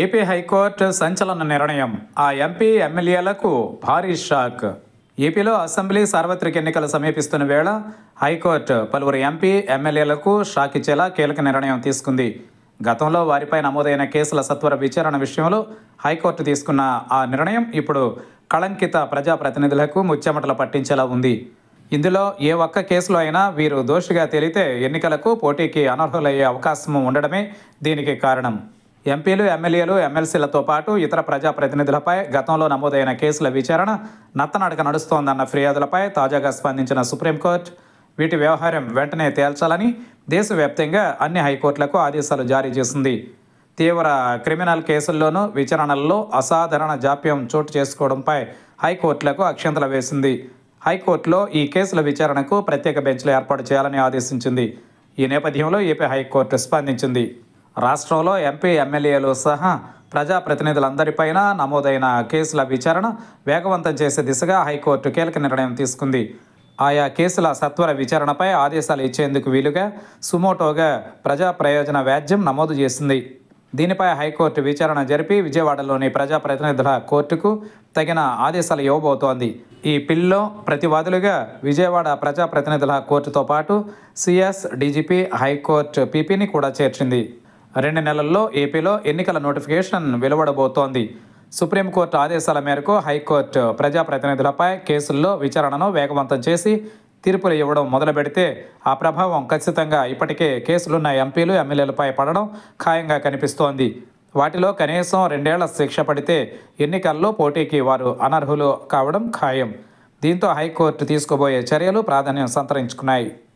AP high court సంచలన నిర్ణయం ఆ ఎంపీ ఎమ్మెల్యేలకు భారీ షాక్ ఏపీలో అసెంబ్లీ సార్వత్రిక ఎన్నికలు సమీపిస్తున్న వేళ హైకోర్టు పలువురు ఎంపీ ఎమ్మెల్యేలకు షాక్ ఇచ్చేలా కీలక నిర్ణయం తీసుకుంది గతంలో వారిపై నమోదైన కేసుల సత్వర విచారణ విషయంలో హైకోర్టు తీసుకున్న ఆ నిర్ణయం ఇప్పుడు కళంకిత ప్రజాప్రతినిధులకు ముచ్చెమటలు పట్టించేలా ఉంది ఇందులో ఏ ఒక్క కేసులో అయినా వీరు దోషిగా తేలితే ఎన్నికలకు పోటీకి అనర్హులయ్యే అవకాశం ఉండడమే దీనికి కారణం ఎంపీలు ఎమ్మెల్యేలు ఎమ్మెల్సీలతో పాటు ఇతర ప్రజాప్రతినిధులపై గతంలో నమోదైన కేసుల విచారణ నత్తనడక నడుస్తోందన్న ఫిర్యాదులపై తాజాగా స్పందించిన సుప్రీంకోర్టు వీటి వ్యవహారం వెంటనే తేల్చాలని దేశవ్యాప్తంగా అన్ని హైకోర్టులకు ఆదేశాలు జారీ చేసింది తీవ్ర క్రిమినల్ కేసుల్లోనూ విచారణల్లో అసాధారణ జాప్యం చోటు చేసుకోవడంపై హైకోర్టులకు అక్షంతల వేసింది హైకోర్టులో ఈ కేసుల విచారణకు ప్రత్యేక బెంచ్లు ఏర్పాటు చేయాలని ఆదేశించింది ఈ నేపథ్యంలో ఏపీ హైకోర్టు స్పందించింది రాష్ట్రంలో ఎంపీ ఎమ్మెల్యేలు సహా ప్రజాప్రతినిధులందరిపైన నమోదైన కేసుల విచారణ వేగవంతం చేసే దిశగా హైకోర్టు కీలక నిర్ణయం తీసుకుంది ఆయా కేసుల సత్వర విచారణపై ఆదేశాలు ఇచ్చేందుకు వీలుగా సుమోటోగా ప్రజా ప్రయోజన వ్యాజ్యం నమోదు చేసింది దీనిపై హైకోర్టు విచారణ జరిపి విజయవాడలోని ప్రజాప్రతినిధుల కోర్టుకు తగిన ఆదేశాలు ఇవ్వబోతోంది ఈ పిల్లో ప్రతివాదులుగా విజయవాడ ప్రజాప్రతినిధుల కోర్టుతో పాటు సిఎస్ డీజీపీ హైకోర్టు పీపీని కూడా చేర్చింది రెండు నెలల్లో ఏపీలో ఎన్నికల నోటిఫికేషన్ వెలువడబోతోంది సుప్రీంకోర్టు ఆదేశాల మేరకు హైకోర్టు ప్రజాప్రతినిధులపై కేసుల్లో విచారణను వేగవంతం చేసి తీర్పులు ఇవ్వడం మొదలు పెడితే ఆ ప్రభావం ఖచ్చితంగా ఇప్పటికే కేసులున్న ఎంపీలు ఎమ్మెల్యేలపై పడడం ఖాయంగా కనిపిస్తోంది వాటిలో కనీసం రెండేళ్ల శిక్ష పడితే ఎన్నికల్లో పోటీకి వారు అనర్హులు కావడం ఖాయం దీంతో హైకోర్టు తీసుకోబోయే చర్యలు ప్రాధాన్యం సంతరించుకున్నాయి